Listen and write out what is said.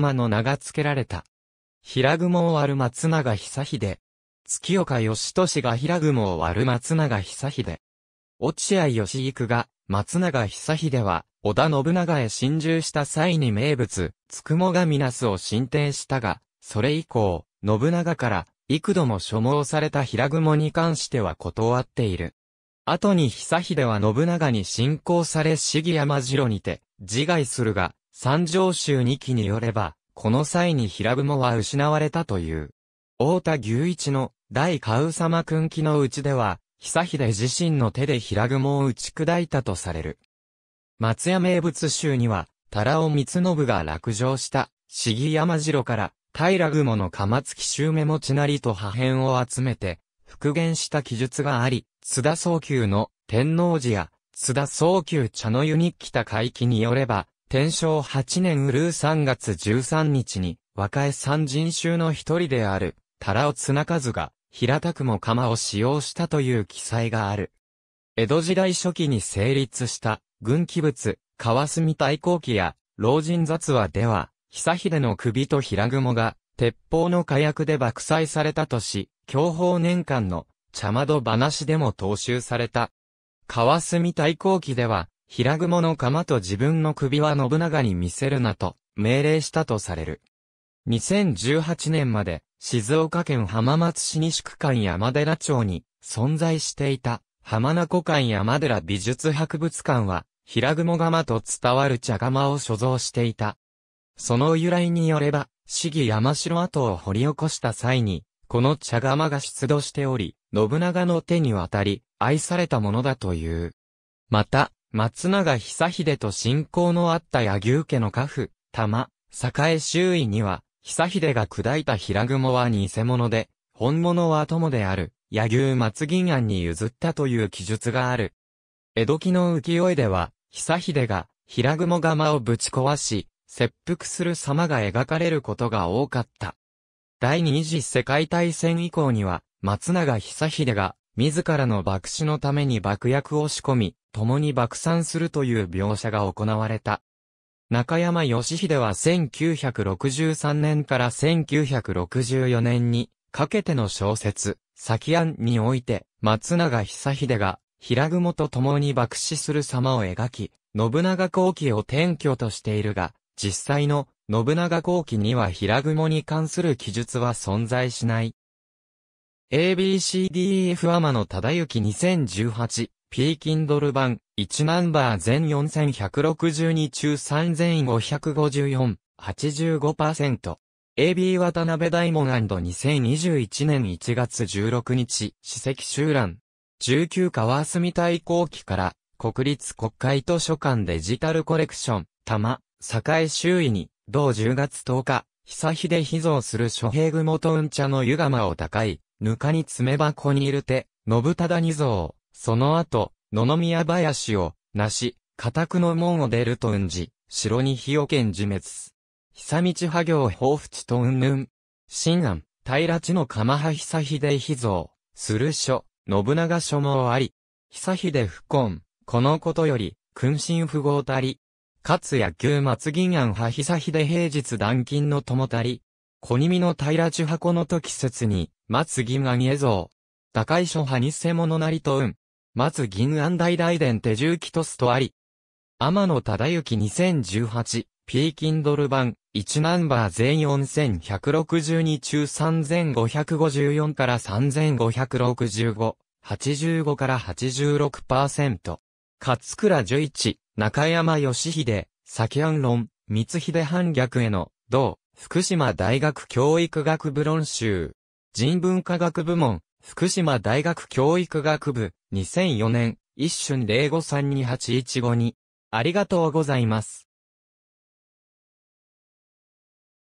馬の名が付けられた。平雲を割る松永久秀。月岡義俊が平雲を割る松永久秀。落合義育が、松永久秀は、織田信長へ侵入した際に名物、つくもがみなすを進呈したが、それ以降、信長から、幾度も所望された平雲に関しては断っている。後に久秀は信長に侵攻され市議山城にて、自害するが、三条州二期によれば、この際に平雲は失われたという。大田牛一の大カウ様君記のうちでは、久秀自身の手で平雲を打ち砕いたとされる。松屋名物州には、太郎尾光信が落城した、市山城から、平雲の釜付き襲目持ちなりと破片を集めて、復元した記述があり、津田宗久の天王寺や、津田宗久茶の湯に来た回帰によれば、天正8年ウルー3月13日に、若江三人衆の一人である、タラオカズが、平たくも釜を使用したという記載がある。江戸時代初期に成立した、軍記物、川澄太閤記や、老人雑話では、久秀の首と平雲が、鉄砲の火薬で爆砕されたとし、享保年間の、茶窓話でも踏襲された。川澄太閤記では、平雲の鎌と自分の首は信長に見せるなと命令したとされる。2018年まで静岡県浜松市西区間山寺町に存在していた浜名湖館山寺美術博物館は平雲釜と伝わる茶釜を所蔵していた。その由来によれば、市議山城跡を掘り起こした際に、この茶釜が出土しており、信長の手に渡り、愛されたものだという。また、松永久秀と親交のあった柳生家の家父、玉、栄周囲には、久秀が砕いた平雲は偽物で、本物は友である、柳生松銀庵に譲ったという記述がある。江戸期の浮世絵では、久秀が、平雲釜をぶち壊し、切腹する様が描かれることが多かった。第二次世界大戦以降には、松永久秀が、自らの爆死のために爆薬を仕込み、共に爆散するという描写が行われた。中山義秀は1963年から1964年にかけての小説、先案において、松永久秀が、平雲と共に爆死する様を描き、信長後期を転居としているが、実際の信長後期には平雲に関する記述は存在しない。a b c d f アマ f 天野忠之2018 P k i n d l 版1ナンバー全4162中3554 85% AB 渡辺大門 &2021 年1月16日、史跡集覧。19川住大後期から、国立国会図書館デジタルコレクション、玉、堺周囲に、同10月10日、久秀秘蔵する諸平雲とちゃの湯釜を高い、ぬかに詰め箱に入れて、信忠二蔵、その後、野々宮林を、なし、家宅の門を出るとうんじ、城に火を剣自滅。久道派行宝負地とうんぬん。新安、平地の鎌派久秀秘蔵、する書、信長書もあり。久秀不婚、このことより、君臣不合たり。勝つ野球松銀安派久秀平日断金の友たり。小耳の平樹箱の時説に、松銀え絵う。高い諸派偽物なりと運。松銀安大大伝手重機とすとあり。天野忠之2018、P キンドル版、1ナンバー全4162中3554から3565、85から86%。勝倉十一、中山義秀、酒安論、光秀反逆への、同、福島大学教育学部論集、人文科学部門、福島大学教育学部、2004年、一瞬05328152。ありがとうございます。